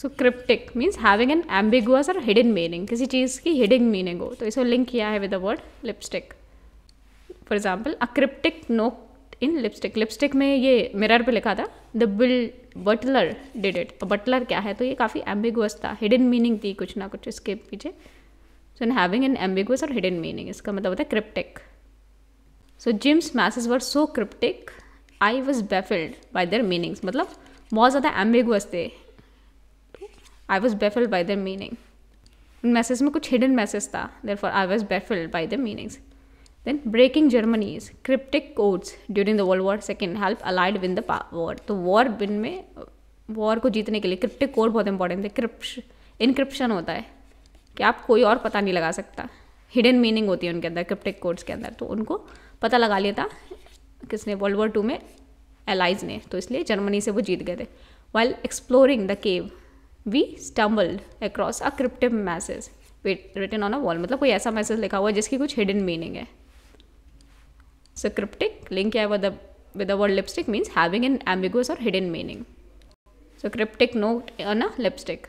so cryptic means having an ambiguous और hidden meaning किसी चीज़ की हिडन मीनिंग हो तो इसे लिंक किया है with the word lipstick for example a cryptic note in lipstick lipstick में ये मिरर पे लिखा था the bill butler did it butler क्या है तो ये काफ़ी एम्बिगुअस था हिडन मीनिंग थी कुछ ना कुछ इसके पीछे so in having an ambiguous और हिडन मीनिंग इसका मतलब होता है cryptic so Jim's message were so cryptic I was baffled by their meanings मतलब बहुत ज़्यादा एम्बिगुअस थे I was baffled by their meaning उन मैसेज में कुछ हिडन मैसेज था therefore I was baffled by the meanings then breaking Germany's cryptic codes during the world war second help allied win the war तो war बिन में war को जीतने के लिए क्रिप्टिक कोड बहुत इंपॉर्टेंट है क्रिप्श इनक्रिप्शन होता है कि आप कोई और पता नहीं लगा सकता हिडन मीनिंग होती है उनके अंदर क्रिप्टिक कोड्स के अंदर तो उनको पता लगा लिया था किसने वर्ल्ड वॉर टू में एलाइज ने तो इसलिए जर्मनी से वो जीत गए थे while exploring the cave we stumbled across a cryptic message written on a wall मतलब कोई ऐसा मैसेज लिखा हुआ है जिसकी कुछ हिडन मीनिंग है सो क्रिप्टिक लिंक किया with with the word lipstick means having an ambiguous और hidden meaning so cryptic note on a lipstick